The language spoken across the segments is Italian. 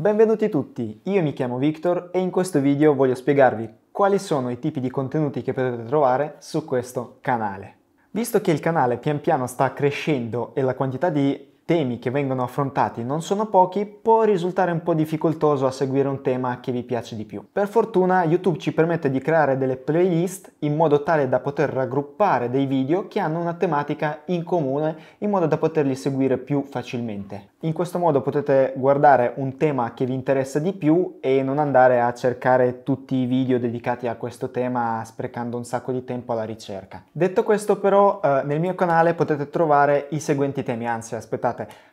Benvenuti tutti, io mi chiamo Victor e in questo video voglio spiegarvi quali sono i tipi di contenuti che potete trovare su questo canale. Visto che il canale pian piano sta crescendo e la quantità di temi che vengono affrontati non sono pochi, può risultare un po' difficoltoso a seguire un tema che vi piace di più. Per fortuna YouTube ci permette di creare delle playlist in modo tale da poter raggruppare dei video che hanno una tematica in comune in modo da poterli seguire più facilmente. In questo modo potete guardare un tema che vi interessa di più e non andare a cercare tutti i video dedicati a questo tema sprecando un sacco di tempo alla ricerca. Detto questo però eh, nel mio canale potete trovare i seguenti temi, anzi aspettate puntate.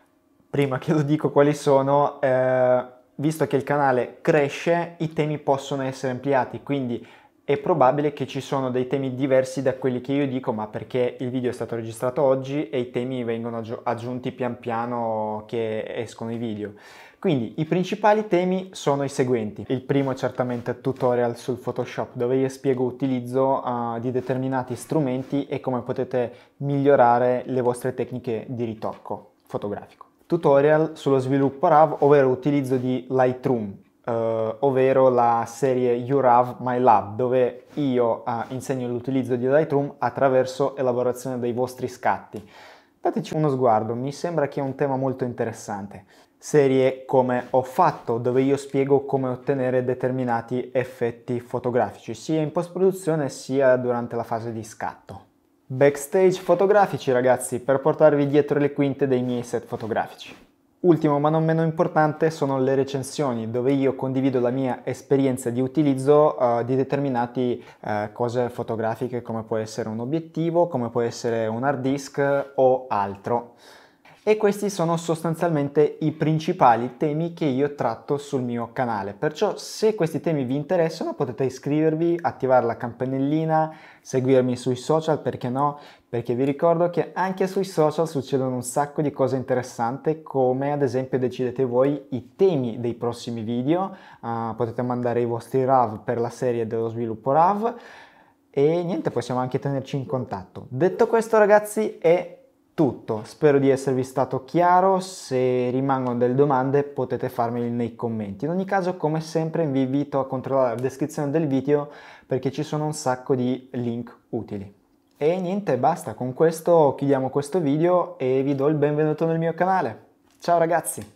Prima che lo dico quali sono, eh, visto che il canale cresce, i temi possono essere ampliati, quindi è probabile che ci sono dei temi diversi da quelli che io dico, ma perché il video è stato registrato oggi e i temi vengono aggiunti pian piano che escono i video. Quindi i principali temi sono i seguenti. Il primo è certamente tutorial sul Photoshop dove io spiego l'utilizzo uh, eh, di determinati strumenti e come potete migliorare le vostre tecniche di ritocco fotografico. Tutorial sullo sviluppo RAV, ovvero utilizzo di Lightroom, eh, ovvero la serie YouRAV My Lab, dove io eh, insegno l'utilizzo di Lightroom attraverso elaborazione dei vostri scatti. Dateci uno sguardo, mi sembra che è un tema molto interessante. Serie come ho fatto, dove io spiego come ottenere determinati effetti fotografici, sia in post-produzione sia durante la fase di scatto. Backstage fotografici ragazzi per portarvi dietro le quinte dei miei set fotografici. Ultimo ma non meno importante sono le recensioni dove io condivido la mia esperienza di utilizzo uh, di determinate uh, cose fotografiche come può essere un obiettivo, come può essere un hard disk o altro. E questi sono sostanzialmente i principali temi che io tratto sul mio canale. Perciò se questi temi vi interessano potete iscrivervi, attivare la campanellina, seguirmi sui social, perché no? Perché vi ricordo che anche sui social succedono un sacco di cose interessanti come ad esempio decidete voi i temi dei prossimi video, uh, potete mandare i vostri RAV per la serie dello sviluppo RAV e niente possiamo anche tenerci in contatto. Detto questo ragazzi è tutto. Spero di esservi stato chiaro, se rimangono delle domande potete farmeli nei commenti. In ogni caso, come sempre, vi invito a controllare la descrizione del video perché ci sono un sacco di link utili. E niente, basta, con questo chiudiamo questo video e vi do il benvenuto nel mio canale. Ciao ragazzi!